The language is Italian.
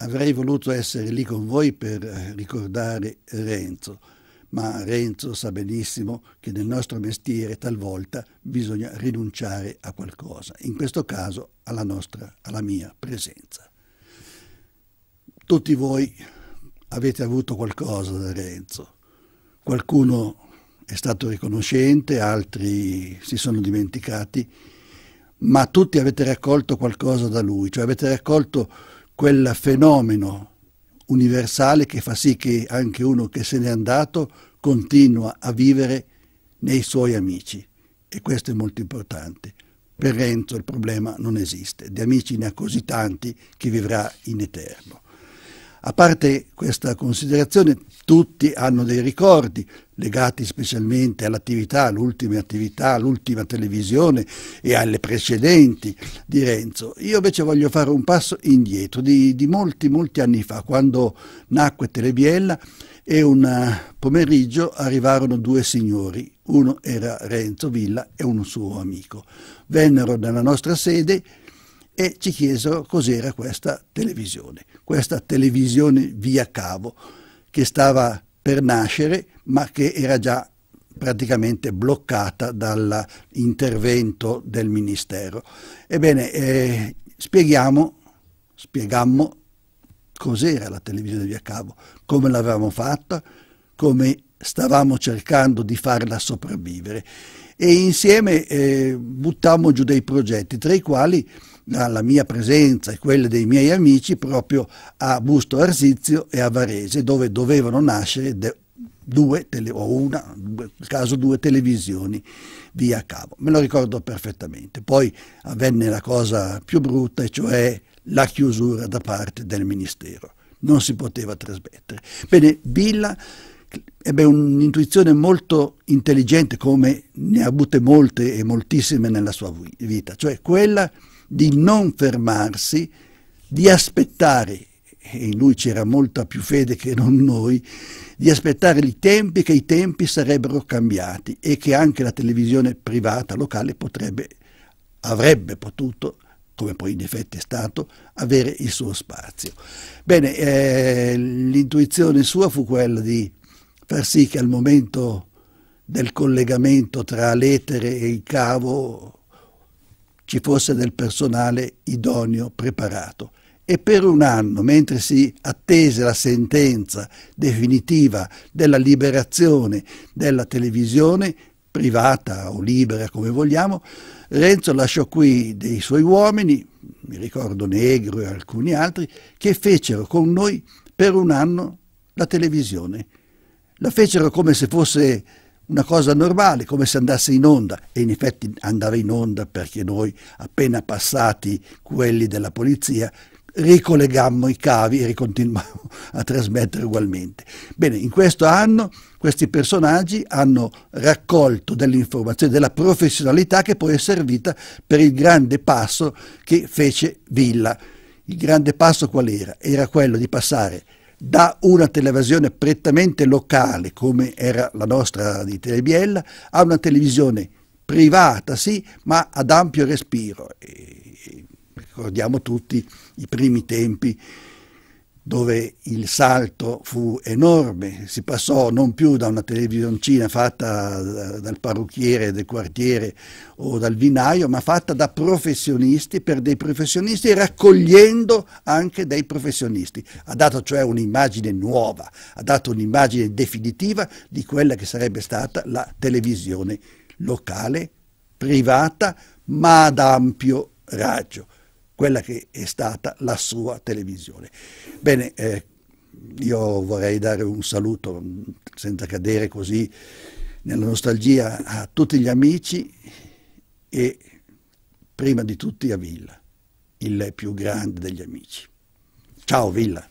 Avrei voluto essere lì con voi per eh, ricordare Renzo, ma Renzo sa benissimo che nel nostro mestiere talvolta bisogna rinunciare a qualcosa, in questo caso alla, nostra, alla mia presenza. Tutti voi avete avuto qualcosa da Renzo, qualcuno è stato riconoscente, altri si sono dimenticati, ma tutti avete raccolto qualcosa da lui, cioè avete raccolto quel fenomeno universale che fa sì che anche uno che se n'è andato continua a vivere nei suoi amici. E questo è molto importante. Per Renzo il problema non esiste, di amici ne ha così tanti che vivrà in eterno. A parte questa considerazione, tutti hanno dei ricordi legati specialmente all'attività, all'ultima attività, all'ultima televisione e alle precedenti di Renzo. Io invece voglio fare un passo indietro di, di molti, molti anni fa, quando nacque Telebiella e un eh, pomeriggio arrivarono due signori, uno era Renzo Villa e un suo amico. Vennero nella nostra sede e ci chiesero cos'era questa televisione, questa televisione via cavo che stava per nascere ma che era già praticamente bloccata dall'intervento del Ministero. Ebbene, eh, spieghiamo, spiegammo cos'era la televisione via cavo, come l'avevamo fatta, come stavamo cercando di farla sopravvivere e insieme eh, buttammo giù dei progetti, tra i quali la, mia presenza e quella dei miei amici proprio a Busto Arsizio e a Varese, dove dovevano nascere due tele, o una, nel caso due televisioni via cavo. Me lo ricordo perfettamente. Poi avvenne la cosa più brutta, e cioè la chiusura da parte del Ministero. Non si poteva trasmettere. Bene, Villa ebbe un'intuizione molto intelligente, come ne ha avute molte e moltissime nella sua vita, cioè quella di non fermarsi, di aspettare, e in lui c'era molta più fede che non noi, di aspettare i tempi, che i tempi sarebbero cambiati e che anche la televisione privata locale potrebbe, avrebbe potuto come poi in effetti è stato, avere il suo spazio. Bene, eh, l'intuizione sua fu quella di far sì che al momento del collegamento tra l'etere e il cavo ci fosse del personale idoneo preparato. E per un anno, mentre si attese la sentenza definitiva della liberazione della televisione, privata o libera come vogliamo, Renzo lasciò qui dei suoi uomini, mi ricordo Negro e alcuni altri, che fecero con noi per un anno la televisione la fecero come se fosse una cosa normale, come se andasse in onda, e in effetti andava in onda perché noi, appena passati quelli della polizia, ricollegammo i cavi e ricontinuammo a trasmettere ugualmente. Bene, in questo anno questi personaggi hanno raccolto delle informazioni, della professionalità che poi è servita per il grande passo che fece Villa. Il grande passo qual era? Era quello di passare da una televisione prettamente locale come era la nostra di Telebiella a una televisione privata sì ma ad ampio respiro e ricordiamo tutti i primi tempi dove il salto fu enorme, si passò non più da una televisioncina fatta eh, dal parrucchiere del quartiere o dal vinaio, ma fatta da professionisti per dei professionisti raccogliendo anche dei professionisti. Ha dato cioè un'immagine nuova, ha dato un'immagine definitiva di quella che sarebbe stata la televisione locale, privata, ma ad ampio raggio quella che è stata la sua televisione. Bene, eh, io vorrei dare un saluto mm, senza cadere così nella nostalgia a tutti gli amici e prima di tutti a Villa, il più grande degli amici. Ciao Villa!